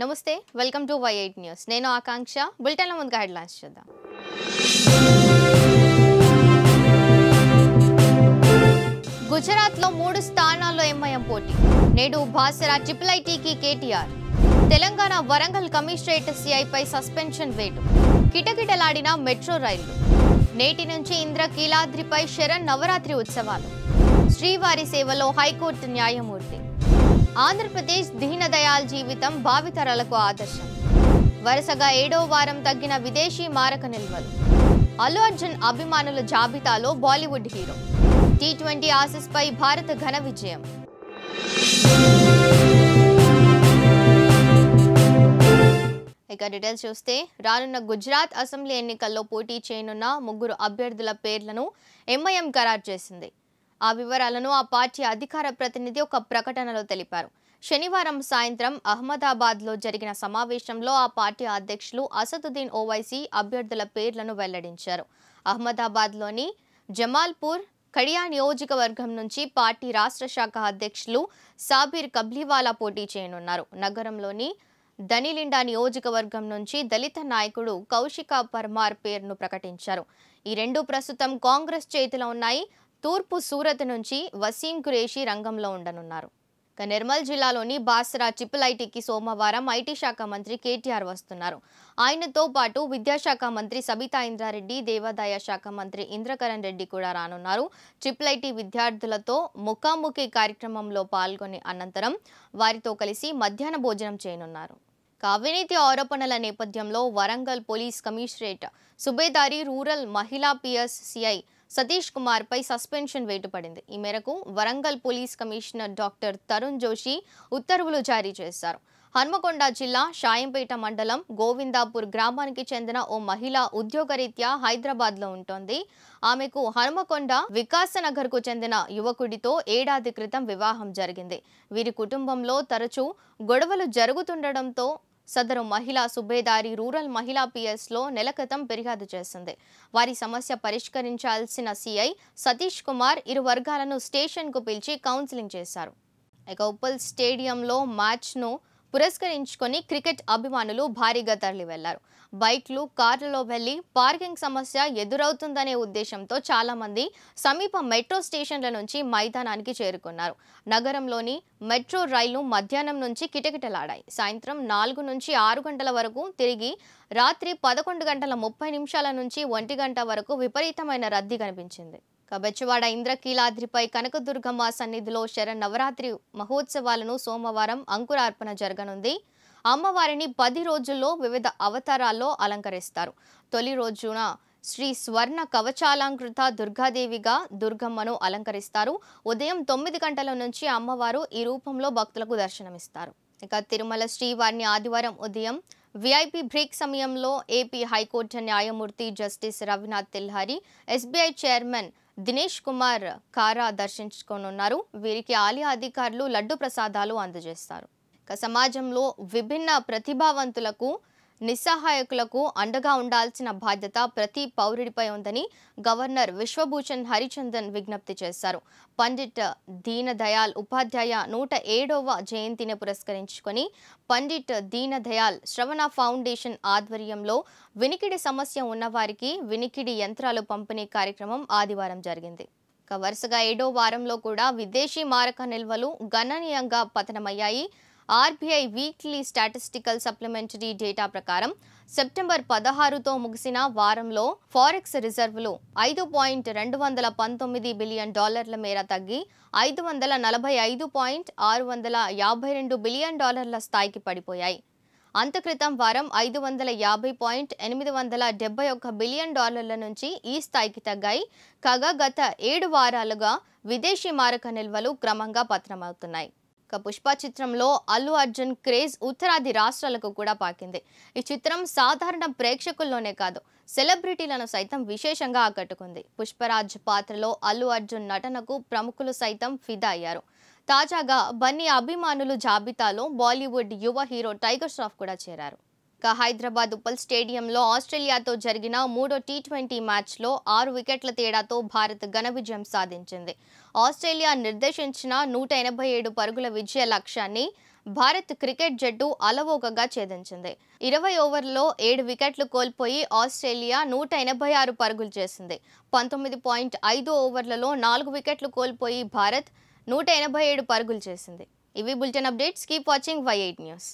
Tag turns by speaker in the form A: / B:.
A: నమస్తే welcome to Y eight news నేను ఆకాంక్ష బులెటిన్ల ముందుగా హెడ్లైన్స్ చూద్దాం గుజరాత్లో మూడు స్థానాల్లో ఎంఐఎం పోటీ నేడు భాసర ట్రిపుల్ ఐటీకి కేటీఆర్ తెలంగాణ వరంగల్ కమిషనరేట్ సిఐపై సస్పెన్షన్ వేటు కిటకిటలాడిన మెట్రో రైళ్లు నేటి నుంచి ఇంద్రకీలాద్రిపై శరణ్ నవరాత్రి ఉత్సవాలు శ్రీవారి సేవలో హైకోర్టు న్యాయమూర్తి ఆంధ్రప్రదేశ్ దీనదయాల్ జీవితం భావితరాలకు ఆదర్శం వరుసగా ఏడో వారం తగ్గిన విదేశీ మారక నిల్వలు అల్లు అర్జున్ అభిమానుల జాబితాలో బాలీవుడ్ హీరో టీ ట్వంటీ ఆసిస్పై భారత ఘన విజయం ఇక డీటెయిల్స్ చూస్తే రానున్న గుజరాత్ అసెంబ్లీ ఎన్నికల్లో పోటీ చేయనున్న ముగ్గురు అభ్యర్థుల పేర్లను ఎంఐఎం ఖరారు చేసింది ఆ వివరాలను ఆ పార్టీ అధికార ప్రతినిధి ఒక ప్రకటనలో తెలిపారు శనివారం సాయంత్రం అహ్మదాబాద్లో జరిగిన సమావేశంలో ఆ పార్టీ అధ్యక్షులు అసదుద్దీన్ ఓవైసీ అభ్యర్థుల పేర్లను వెల్లడించారు అహ్మదాబాద్లోని జమాల్పూర్ కడియా నియోజకవర్గం నుంచి పార్టీ రాష్ట్ర శాఖ అధ్యక్షులు సాబీర్ కబ్లీవాలా పోటీ చేయనున్నారు నగరంలోని ధనిలిండా నియోజకవర్గం నుంచి దళిత నాయకుడు కౌశిక పర్మార్ పేరును ప్రకటించారు ఈ రెండు ప్రస్తుతం కాంగ్రెస్ చేతిలో ఉన్నాయి తూర్పు సూరత్ నుంచి వసీం ఖురేషీ రంగంలో ఉండనున్నారు ఇక నిర్మల్ జిల్లాలోని బాసరా ట్రిపుల్ ఐటీకి సోమవారం ఐటీ శాఖ మంత్రి కేటీఆర్ వస్తున్నారు ఆయనతో పాటు విద్యాశాఖ మంత్రి సబితా ఇంద్రారెడ్డి దేవాదాయ శాఖ మంత్రి ఇంద్రకరణ్ రెడ్డి కూడా రానున్నారు ట్రిపుల్ ఐటీ విద్యార్థులతో ముఖాముఖి కార్యక్రమంలో పాల్గొని అనంతరం వారితో కలిసి మధ్యాహ్న భోజనం చేయనున్నారు అవినీతి ఆరోపణల నేపథ్యంలో Warangal police commissionerate Subedari rural మహిళా పిఎస్ సిఐ సతీష్ కుమార్పై సస్పెన్షన్ వేటుపడింది ఈ మేరకు Warangal police commissioner doctor Tarun Joshi ఉత్తర్వులు జారీ చేశారు హన్మకొండ జిల్లా షాయంపేట మండలం గోవిందాపూర్ గ్రామానికి చెందిన ఓ మహిళ ఉద్యోగరీత్యా హైదరాబాద్లో ఉంటుంది ఆమెకు హన్మకొండ వికాసనగర్కు చెందిన యువకుడితో ఏడాది క్రితం వివాహం జరిగింది వీరి కుటుంబంలో తరచూ గొడవలు జరుగుతుండటంతో సదరు మహిళా సుబేదారి రూరల్ మహిళా పిఎస్లో నెల క్రితం ఫిర్యాదు చేసింది వారి సమస్య పరిష్కరించాల్సిన సిఐ సతీష్ కుమార్ ఇరు వర్గాలను స్టేషన్కు పిలిచి కౌన్సిలింగ్ చేశారు ఇక ఉప్పల్ స్టేడియంలో మ్యాచ్ను పురస్కరించుకొని క్రికెట్ అభిమానులు భారీగా తరలి వెళ్లారు బైక్లు కార్లలో వెళ్లి పార్కింగ్ సమస్య ఎదురవుతుందనే ఉద్దేశంతో చాలామంది సమీప మెట్రో స్టేషన్ల నుంచి మైదానానికి చేరుకున్నారు నగరంలోని మెట్రో రైలు మధ్యాహ్నం నుంచి కిటకిటలాడాయి సాయంత్రం నాలుగు నుంచి ఆరు గంటల వరకు తిరిగి రాత్రి పదకొండు గంటల ముప్పై నిమిషాల నుంచి ఒంటి గంట వరకు విపరీతమైన రద్దీ కనిపించింది బెచ్చవాడ ఇంద్రకీలాద్రిపై కనకదుర్గమ్మ సన్నిధిలో శరన్నవరాత్రి మహోత్సవాలను సోమవారం అంకురార్పణ జరగనుంది అమ్మవారిని పది రోజుల్లో వివిధ అవతారాల్లో అలంకరిస్తారు తొలి రోజున శ్రీ స్వర్ణ కవచాలంకృత దుర్గాదేవిగా దుర్గమ్మను అలంకరిస్తారు ఉదయం తొమ్మిది గంటల నుంచి అమ్మవారు ఈ రూపంలో భక్తులకు దర్శనమిస్తారు ఇక తిరుమల శ్రీవారిని ఆదివారం ఉదయం విఐపి బ్రేక్ సమయంలో ఏపీ హైకోర్టు న్యాయమూర్తి justice Ravinath Tilhari SBI chairman Dinesh Kumar Khara దర్శించుకోనున్నారు వీరికి ఆలయ అధికారులు లడ్డు ప్రసాదాలు అందజేస్తారు సమాజంలో విభిన్న ప్రతిభావంతులకు నిస్సహాయకులకు అండగా ఉండాల్సిన బాధ్యత ప్రతి పౌరుడిపై ఉందని గవర్నర్ విశ్వభూషణ్ హరిచందన్ విజ్ఞప్తి చేశారు పండిట్ దీనదయాల్ ఉపాధ్యాయ నూట ఏడవ జయంతిని పురస్కరించుకొని పండిట్ దీనదయాల్ శ్రవణ ఫౌండేషన్ ఆధ్వర్యంలో వినికిడి సమస్య ఉన్నవారికి వినికిడి యంత్రాలు పంపిణీ కార్యక్రమం ఆదివారం జరిగింది వరుసగా ఏడో వారంలో కూడా విదేశీ మారక నిల్వలు గణనీయంగా పతనమయ్యాయి RBI weekly statistical supplementary data ప్రకారం సెప్టెంబర్ పదహారుతో ముగిసిన వారంలో ఫారెక్స్ రిజర్వులు ఐదు పాయింట్ రెండు వందల పంతొమ్మిది బిలియన్ డాలర్ల మేర తగ్గి ఐదు వందల నలభై ఐదు పాయింట్ ఆరు వందల యాభై రెండు బిలియన్ డాలర్ల స్థాయికి పడిపోయాయి అంతక్రితం వారం ఐదు వందల యాభై పాయింట్ ఎనిమిది వందల డెబ్బై ఒక్క బిలియన్ డాలర్ల నుంచి ఈ స్థాయికి తగ్గాయి కాగా గత ఏడు వారాలుగా విదేశీ మారక నిల్వలు క్రమంగా పతనమవుతున్నాయి ఇక పుష్ప చిత్రంలో అల్లు అర్జున్ క్రేజ్ ఉత్తరాది రాష్ట్రాలకు కూడా పాకింది ఈ చిత్రం సాధారణ ప్రేక్షకుల్లోనే కాదు సెలబ్రిటీలను సైతం విశేషంగా ఆకట్టుకుంది పుష్పరాజ్ పాత్రలో అల్లు అర్జున్ నటనకు ప్రముఖులు సైతం ఫిదా అయ్యారు తాజాగా బన్నీ అభిమానులు జాబితాలో బాలీవుడ్ యువ హీరో టైగర్ శ్రాఫ్ కూడా చేరారు ఇక హైదరాబాద్ ఉప్పల్ స్టేడియంలో ఆస్ట్రేలియాతో జరిగిన మూడో టీ ట్వంటీ మ్యాచ్లో ఆరు వికెట్ల తేడాతో భారత్ ఘన విజయం సాధించింది ఆస్ట్రేలియా నిర్దేశించిన నూట ఎనభై ఏడు పరుగుల విజయ లక్ష్యాన్ని భారత్ క్రికెట్ జట్టు అలవోకగా ఛేదించింది ఇరవై ఓవర్లో ఏడు వికెట్లు కోల్పోయి ఆస్ట్రేలియా నూట ఎనభై ఆరు పరుగులు చేసింది పంతొమ్మిది పాయింట్ ఐదు ఓవర్లలో నాలుగు వికెట్లు కోల్పోయి భారత్ నూట ఎనభై ఏడు పరుగులు చేసింది ఇవి bulletin updates keep watching Y eight news